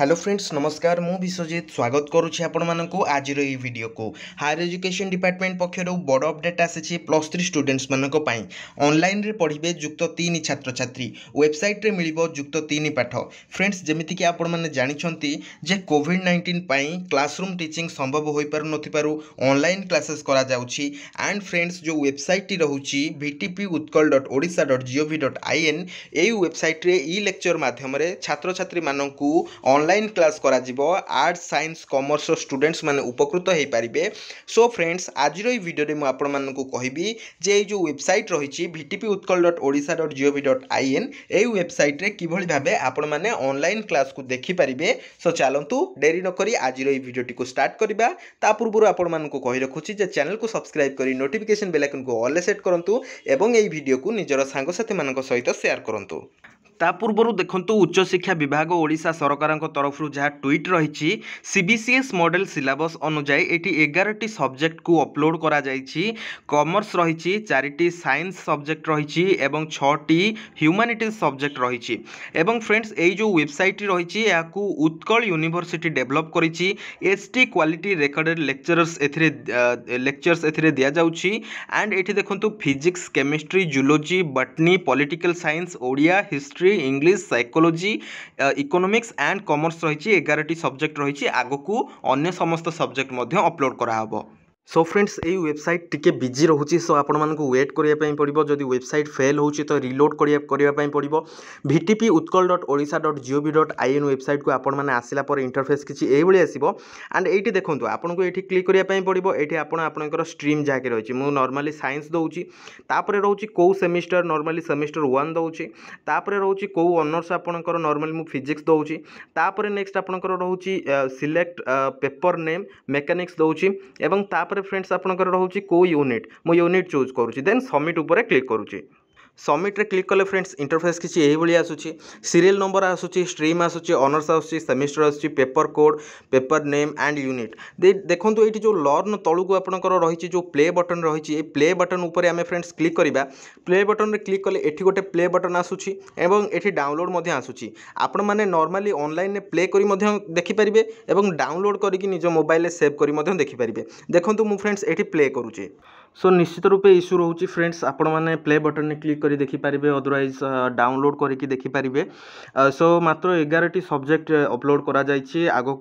hello friends নমস্কার মু বিশ্বজিৎ স্বাগত করুছি আপনার আজির এই ভিডিওকু হায়ার এজুকেশন ডিপার্টমেন্ট পক্ষর বড় অপডেট আসিছে প্লস থ্রি স্টুডেন্টস মানি অনলাইনে পড়বে যুক্ত তিন ছাত্রছাত্রী ওয়েবসাইট্রে মিলব যুক্ত তিন পাঠ ফ্রেন্ডস যেমিতিকি আপনার জাঁচান যে কোভিড নাইন্টিন ক্লাসরুম টিচিং সম্ভব হয়ে পু নথিপারু অনলাইন ক্লাসেস করা যাচ্ছি অ্যান্ড ফ্রেন্ডস যে ওয়েবসাইটটি রয়েছে VTP Utkal dot Odisha dot GOV dot IN এই ওয়েবসাইট্রে ই লেকচর মাধ্যমে ছাত্রছাত্রী মানুষ অনলাইন অনলাইন ক্লাস করা আর্টস সাইন্স কমর্স স্টুডেন্টস মানে উপকৃত হয়েপারে সো ফ্রেন্ডস আজির এই ভিডিওরে মু আপনার কহবি যে এই মানে যে ওয়েবসাইট রয়েছে VTP Utkal dot Odisha dot GOV dot IN এই ওয়েবসাইট্রে কিভাবে ভাবে আপনার অনলাইন ক্লাসকে দেখিপারে সো চালু ডেরি নকি আজির এই ভিডিওটি স্টার্ট করা তা পূর্ব আপনার কই রাখুছি যে চ্যানেলকে সবসক্রাইব করে নোটিফিকেসন বেলাইকন অলে সেট করতু এবং এই ভিডিওকে নিজের সাংসাথী মান সহ সেয়ার করতু ତା ପୂର୍ବରୁ ଦେଖନ୍ତୁ ଉଚ୍ଚଶିକ୍ଷା ବିଭାଗ ଓଡ଼ିଶା ସରକାରଙ୍କ ତରଫରୁ ଯାହା ଟ୍ୱିଟ୍ ରହିଛି ସିବିସିଏସ୍ ମଡ଼େଲ ସିଲାବସ୍ ଅନୁଯାୟୀ ଏଠି ଏଗାରଟି ସବଜେକ୍ଟକୁ ଅପଲୋଡ଼ କରାଯାଇଛି କମର୍ସ ରହିଛି ଚାରିଟି ସାଇନ୍ସ ସବଜେକ୍ଟ ରହିଛି ଏବଂ ଛଅଟି ହ୍ୟୁମାନିଟିଜ୍ ସବଜେକ୍ଟ ରହିଛି ଏବଂ ଫ୍ରେଣ୍ଡସ୍ ଏଇ ଯେଉଁ ୱେବସାଇଟ୍ ରହିଛି ଏହାକୁ ଉତ୍କଳ ୟୁନିଭର୍ସିଟି ଡେଭଲପ୍ କରିଛି ଏସ୍ ଟି କ୍ୱାଲିଟି ରେକର୍ଡ଼େଡ଼ ଲେକ୍ଚରର୍ସ ଏଥିରେ ଲେକ୍ଚର୍ସ ଏଥିରେ ଦିଆଯାଉଛି ଆଣ୍ଡ ଏଠି ଦେଖନ୍ତୁ physics chemistry zoology botany political science Odia history history English psychology economics and commerce ରହିଛି ଏଗାରଟି ସବଜେକ୍ଟ ରହିଛି ଆଗକୁ ଅନ୍ୟ ସମସ୍ତ ସବଜେକ୍ଟ ମଧ୍ୟ ଅପଲୋଡ଼ କରାହେବ सो फ्रेंड्स ये वेबसाइट टी बिज रही सो आपको व्वेट करवाई पड़ो जदि वेबसाइट फेल हो तो रिलोड करवाई पड़ो भिटीपी उत्कल डट ओा डट जीओ भी डट आई एन वेबसाइट को आपलापर इंटरफेस किसी ये आसो आंड ये देखो आपको ये क्लिक करवाई पड़ो ये आपंकर स्ट्रीम जहाँ रही मुझे नर्माली सैंस दौर रोचे कौ सेमिस्टर नर्माली सेमिस्टर वन दौर रोचे कौ अनर्स आपंकर नर्माली मुझ फिजिक्स दौर नेक्स्ट आपंकर रोचे सिलेक्ट पेपर नेम मेकानिक्स दौर फ्रेंड्स आपंकर रोचे कौ यूनिट मु यूनिट चूज करुच्ची देन सबमिट उपर क्लिक करुच्ची ସବମିଟ୍ରେ କ୍ଲିକ୍ କଲେ ଫ୍ରେଣ୍ଡସ୍ ଇଣ୍ଟରଫେସ୍ କିଛି ଏହିଭଳି ଆସୁଛି ସିରିଏଲ୍ ନମ୍ବର ଆସୁଛି ଷ୍ଟ୍ରିମ୍ ଆସୁଛି ଅନର୍ସ ଆସୁଛି ସେମିଷ୍ଟର ଆସୁଛି paper code paper name and unit ଦେଖନ୍ତୁ ଏଇଠି ଯେଉଁ ଲର୍ନ ତଳକୁ ଆପଣଙ୍କର ରହିଛି ଯେଉଁ ପ୍ଲେ ବଟନ୍ ରହିଛି এই প্লে বটন উপরে আমি ফ্রেন্ডস ক্লিক করা প্লে বটনরে ক্লিক কলে এটি গোটে প্লে বটন আসুচি এবং এটি ডাউনলোড আসুচি আপন মানে নর্মালি অনলাইনে প্লে করে দেখিপারে এবং ডাউনলোড করি নিজ মোবাইলে সেভ করে দেখিপারে দেখুন মু ফ্রেন্ডস এটি প্লে করুচি সো নিশ্চিত রূপে ইস্যু রয়েছে ফ্রেন্ডস আপনার প্লে বটনে ক্লিক করে দেখিপারে অদরওয়াইজ ডাউনলোড করি দেখিপারে সো মাত্র এগারোটি সবজেক্ট অপলোড করা যাই আগুক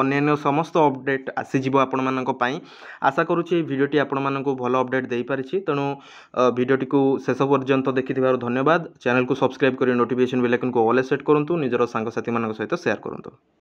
অন্যান্য সমস্ত অপডেট আসিযোগ আপনার আশা করছি এই ভিডিওটি আপনার ভাল অপডেট দিয়েপারি তেমন ভিডিওটি শেষ পর্যন্ত দেখি ধন্যবাদ চ্যানেল সবসক্রাইব করে নোটিফিকেসন বেলাইকন অল সেট করতু নিজের সাংসাথী সহ সেয়ার করতু